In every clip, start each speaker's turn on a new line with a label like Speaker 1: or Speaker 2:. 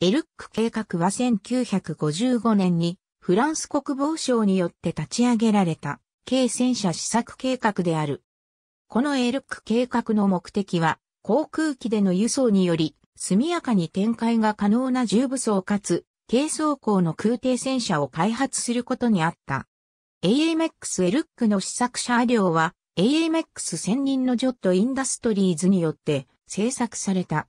Speaker 1: エルック計画は1955年にフランス国防省によって立ち上げられた軽戦車試作計画である。このエルック計画の目的は航空機での輸送により速やかに展開が可能な重武装かつ軽装甲の空挺戦車を開発することにあった。AMX エルックの試作車両は AMX 専任のジョットインダストリーズによって制作された。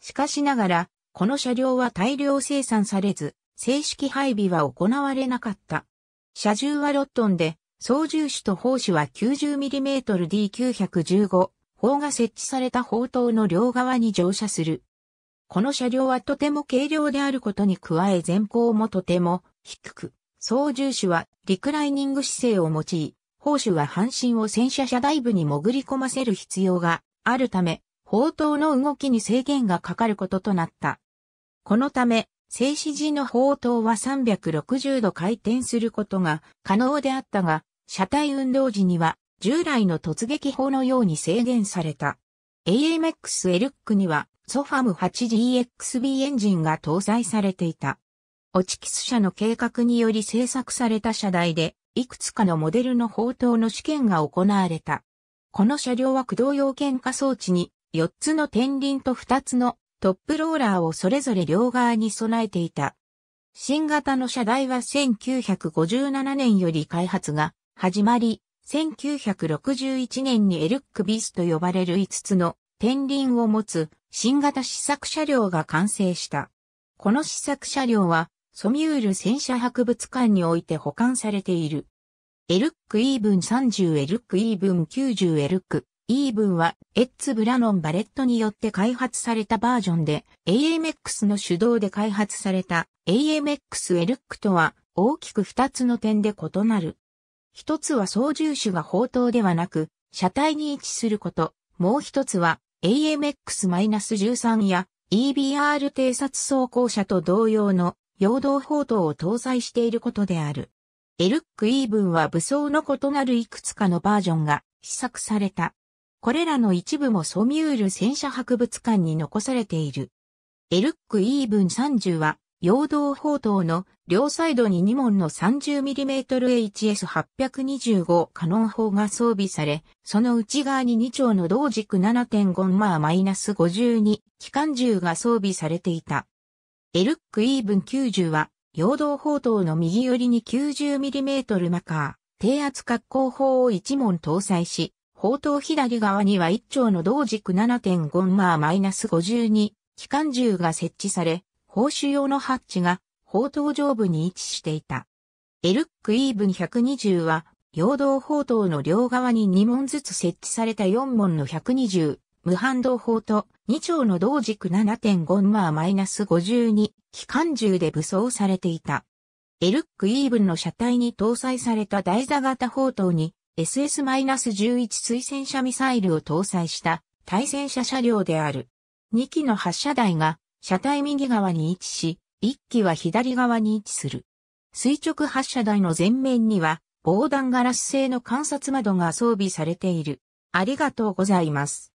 Speaker 1: しかしながらこの車両は大量生産されず、正式配備は行われなかった。車重は6トンで、操縦手と砲手は 90mmD915 砲が設置された砲塔の両側に乗車する。この車両はとても軽量であることに加え前方もとても低く、操縦手はリクライニング姿勢を用い、砲手は半身を戦車車台部に潜り込ませる必要があるため、砲塔の動きに制限がかかることとなった。このため、静止時の砲塔は360度回転することが可能であったが、車体運動時には従来の突撃砲のように制限された。AMX エルックにはソファム 8GXB エンジンが搭載されていた。オチキス社の計画により製作された車台で、いくつかのモデルの砲塔の試験が行われた。この車両は駆動用件化装置に4つの天輪と2つのトップローラーをそれぞれ両側に備えていた。新型の車台は1957年より開発が始まり、1961年にエルックビスと呼ばれる5つの天輪を持つ新型試作車両が完成した。この試作車両はソミュール戦車博物館において保管されている。エルックイーブン30エルックイーブン90エルックイーブンはエッツ・ブラノン・バレットによって開発されたバージョンで AMX の主導で開発された AMX エルックとは大きく2つの点で異なる。一つは操縦手が砲塔ではなく車体に位置すること、もう一つは AMX-13 や EBR 偵察装甲車と同様の陽動砲塔を搭載していることである。エルックイーブンは武装の異なるいくつかのバージョンが試作された。これらの一部もソミュール戦車博物館に残されている。エルックイーブン30は、陽動砲塔の両サイドに2門の 30mmHS825 カノン砲が装備され、その内側に2丁の同軸 7.5mm-52 機関銃が装備されていた。エルックイーブン90は、陽動砲塔の右寄りに 90mm マカー、低圧格好砲を1門搭載し、砲塔左側には1丁の同軸7 5ナス5 2機関銃が設置され、砲手用のハッチが砲塔上部に位置していた。エルックイーブン120は、陽動砲塔の両側に2門ずつ設置された4門の120、無反動砲と2丁の同軸7 5ナス5 2機関銃で武装されていた。エルックイーブンの車体に搭載された台座型砲塔に SS-11 推薦車ミサイルを搭載した対戦車車両である。2機の発射台が車体右側に位置し、1機は左側に位置する。垂直発射台の前面には防弾ガラス製の観察窓が装備されている。ありがとうございます。